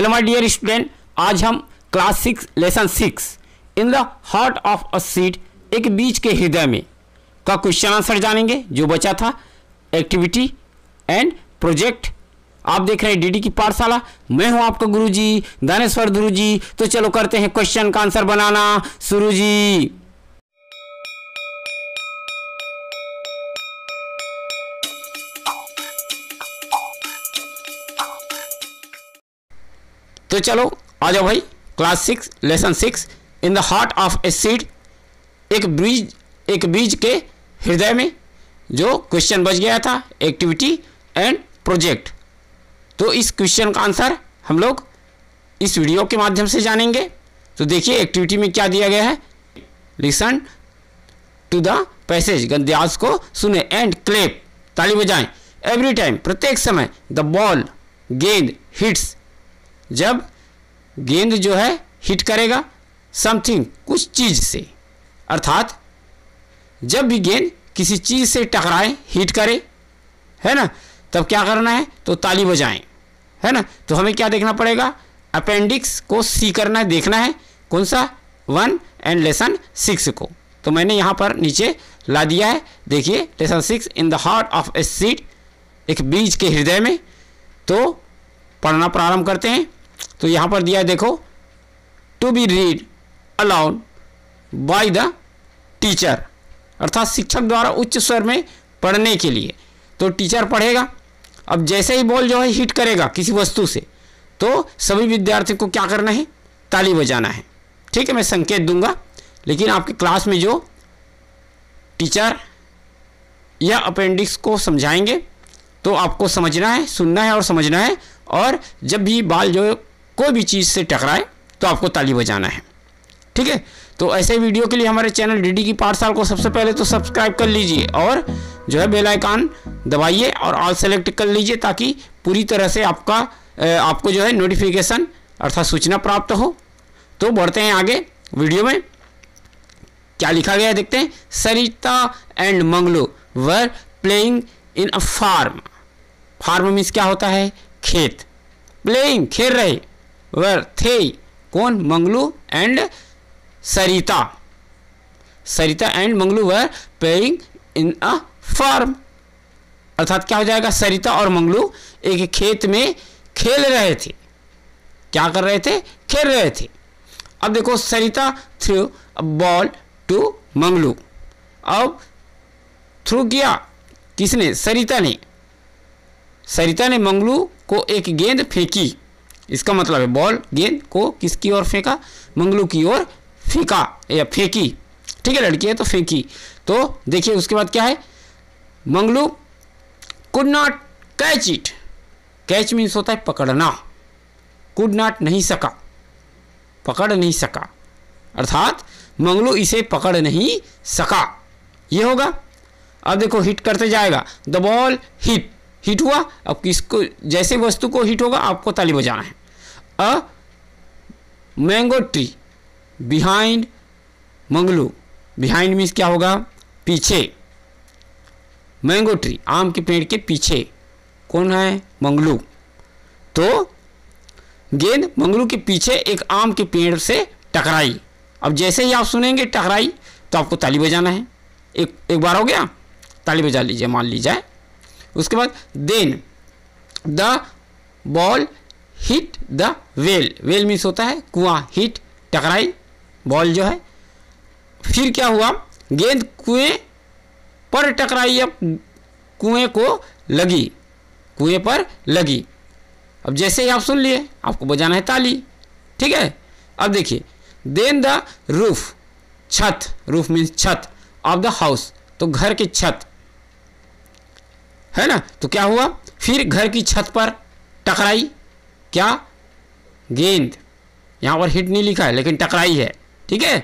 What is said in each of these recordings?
hello my dear student आज हम class six lesson six in the heart of a seed एक बीच के हृदय में का क्वेश्चन आंसर जानेंगे जो बचा था एक्टिविटी एंड प्रोजेक्ट आप देख रहे हैं डीडी की पाठशाला मैं हूं आपका गुरुजी दानेश्वर जी तो चलो करते हैं क्वेश्चन का आंसर बनाना शुरू जी तो चलो आ जाओ भाई class six lesson six in the heart of a seed एक बीज एक बीज के हृदय में जो क्वेश्चन बच गया था एक्टिविटी एंड प्रोजेक्ट तो इस क्वेश्चन का आंसर हम लोग इस वीडियो के माध्यम से जानेंगे तो देखिए एक्टिविटी में क्या दिया गया है लिसन टू द पैसेज गंद्यास को सुने एंड क्लेप ताली बजाएं एवरी टाइम प्रत्येक समय द बॉल गेंद हिट्स जब गेंद जो है हिट करेगा समथिंग कुछ चीज़ से अर्थात जब भी गेंद किसी चीज़ से टकराए हिट करे है ना तब क्या करना है तो ताली बजाएं है ना तो हमें क्या देखना पड़ेगा अपेंडिक्स को सी करना है देखना है कौन सा वन एंड लेसन सिक्स को तो मैंने यहाँ पर नीचे ला दिया है देखिए lesson six in the heart of a seed एक बीज के हृदय में तो पढ़ना प्रारंभ करते हैं तो यहां पर दिया है देखो to be read aloud by the teacher अर्थात शिक्षक द्वारा उच्च स्वर में पढ़ने के लिए तो टीचर पढ़ेगा अब जैसे ही बॉल जो है हिट करेगा किसी वस्तु से तो सभी विद्यार्थी को क्या करना है ताली बजाना है ठीक है मैं संकेत दूंगा लेकिन आपके क्लास में जो टीचर या अपेंडिक्स को समझाएंगे तो आपको समझना है सुनना है और समझना है और जब भी बाल जो कोई भी चीज़ से टकराए तो आपको ताली बजाना है ठीक है तो ऐसे वीडियो के लिए हमारे चैनल डी डी की पाठशाल को सबसे पहले तो सब्सक्राइब कर लीजिए और जो है बेल आइकन दबाइए और ऑल सेलेक्ट कर लीजिए ताकि पूरी तरह से आपका आपको जो है नोटिफिकेशन अर्थात सूचना प्राप्त हो तो बढ़ते हैं आगे वीडियो में क्या लिखा गया है देखते हैं Sarita and Manglu were playing in a farm farm means क्या होता है खेत प्लेइंग खेल रहे वर थे कौन Manglu and Sarita Sarita and Manglu were playing in a farm अर्थात क्या हो जाएगा सरिता और मंगलू एक खेत में खेल रहे थे क्या कर रहे थे खेल रहे थे अब देखो Sarita threw ball to Manglu अब थ्रू किया किसने सरिता ने सरिता ने मंगलू को एक गेंद फेंकी इसका मतलब है बॉल गेंद को किसकी ओर फेंका मंगलू की ओर फेंका या फेंकी ठीक है लड़की है तो फेंकी तो देखिए उसके बाद क्या है Manglu could not catch it catch means होता है पकड़ना कुड नॉट नहीं सका पकड़ नहीं सका अर्थात मंगलू इसे पकड़ नहीं सका ये होगा अब देखो हिट करते जाएगा द बॉल हिट हिट हुआ अब किसको जैसे वस्तु को हिट होगा आपको ताली बजाना है a mango tree behind Manglu behind means क्या होगा पीछे मैंगो ट्री आम के पेड़ के पीछे कौन है मंगलू तो गेंद मंगलू के पीछे एक आम के पेड़ से टकराई अब जैसे ही आप सुनेंगे टकराई तो आपको ताली बजाना है एक एक बार हो गया ताली बजा लीजिए मान लीजिए उसके बाद then the ball hit the well well means होता है कुआं हिट टकराई बॉल जो है फिर क्या हुआ गेंद कुएं पर टकराई अब कुएं को लगी कुएं पर लगी अब जैसे ही आप सुन लिए आपको बजाना है ताली ठीक है अब देखिए देन द रूफ छत रूफ मीन्स छत ऑफ द हाउस तो घर की छत है ना तो क्या हुआ फिर घर की छत पर टकराई क्या गेंद यहाँ पर हिट नहीं लिखा है लेकिन टकराई है ठीक है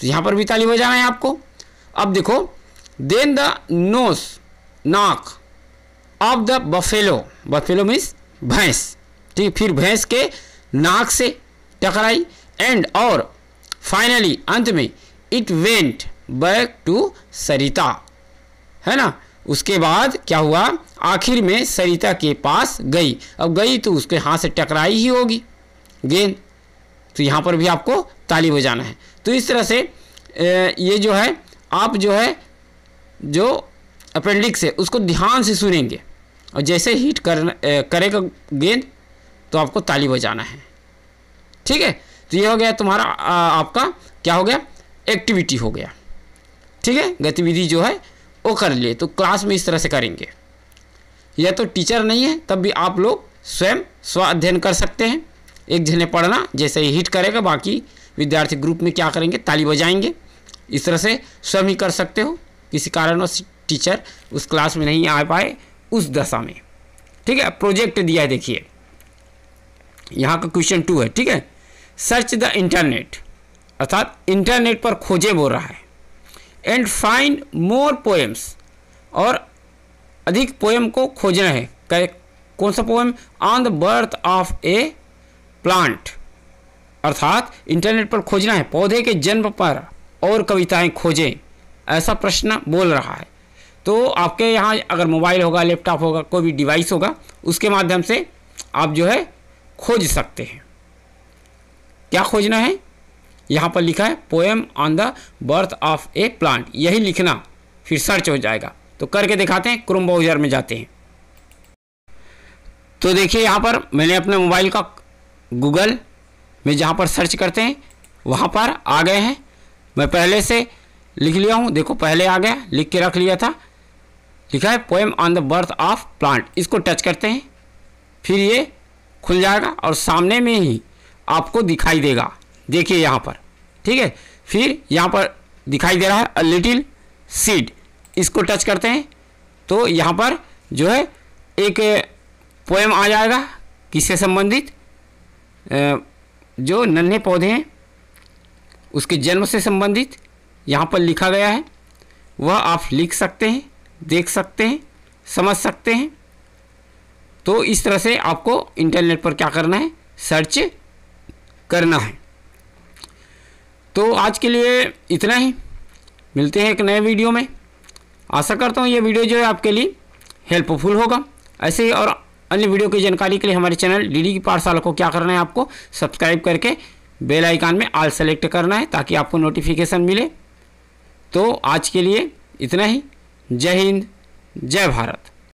तो यहाँ पर भी ताली बजाना है आपको अब देखो देन द नोस नाक of the buffalo buffalo means भैंस ठीक फिर भैंस के नाक से टकराई एंड और फाइनली अंत में it went back to Sarita है ना उसके बाद क्या हुआ आखिर में सरिता के पास गई अब गई तो उसके हाथ से टकराई ही होगी गेंद तो यहाँ पर भी आपको ताली बजाना है तो इस तरह से ये जो है आप जो है जो अपेंडिक्स है उसको ध्यान से सुनेंगे और जैसे हिट कर करेगा गेंद तो आपको ताली बजाना है ठीक है तो ये हो गया तुम्हारा आपका क्या हो गया एक्टिविटी हो गया ठीक है गतिविधि जो है वो कर लिए तो क्लास में इस तरह से करेंगे या तो टीचर नहीं है तब भी आप लोग स्वयं स्व अध्ययन कर सकते हैं एक जने पढ़ना जैसे ही हिट करेगा बाकी विद्यार्थी ग्रुप में क्या करेंगे ताली बजाएंगे इस तरह से स्वयं ही कर सकते हो किसी कारणवश टीचर उस क्लास में नहीं आ पाए उस दशा में ठीक है प्रोजेक्ट दिया है देखिए यहाँ का क्वेश्चन टू है ठीक है सर्च द इंटरनेट अर्थात इंटरनेट पर खोजे बोल रहा है एंड फाइंड मोर पोएम्स और अधिक पोएम को खोजना है कौन सा poem on the birth of a plant अर्थात इंटरनेट पर खोजना है पौधे के जन्म पर और कविताएं खोजें ऐसा प्रश्न बोल रहा है तो आपके यहाँ अगर मोबाइल होगा लैपटॉप होगा कोई भी डिवाइस होगा उसके माध्यम से आप जो है खोज सकते हैं क्या खोजना है यहाँ पर लिखा है poem on the birth of a plant यही लिखना फिर सर्च हो जाएगा तो करके दिखाते हैं क्रोम ब्राउज़र में जाते हैं तो देखिए यहाँ पर मैंने अपने मोबाइल का गूगल में जहाँ पर सर्च करते हैं वहाँ पर आ गए हैं मैं पहले से लिख लिया हूँ देखो पहले आ गया लिख के रख लिया था लिखा है poem on the birth of plant इसको टच करते हैं फिर ये खुल जाएगा और सामने में ही आपको दिखाई देगा देखिए यहाँ पर ठीक है फिर यहाँ पर दिखाई दे रहा है अ लिटिल सीड इसको टच करते हैं तो यहाँ पर जो है एक पोएम आ जाएगा किससे संबंधित जो नन्हे पौधे हैं उसके जन्म से संबंधित यहाँ पर लिखा गया है वह आप लिख सकते हैं देख सकते हैं समझ सकते हैं तो इस तरह से आपको इंटरनेट पर क्या करना है सर्च करना है तो आज के लिए इतना ही मिलते हैं एक नए वीडियो में आशा करता हूँ ये वीडियो जो है आपके लिए हेल्पफुल होगा ऐसे ही और अन्य वीडियो की जानकारी के लिए हमारे चैनल डी की पाठशाला को क्या करना है आपको सब्सक्राइब करके बेल आइकान में आल सेलेक्ट करना है ताकि आपको नोटिफिकेशन मिले तो आज के लिए इतना ही जय हिंद जय भारत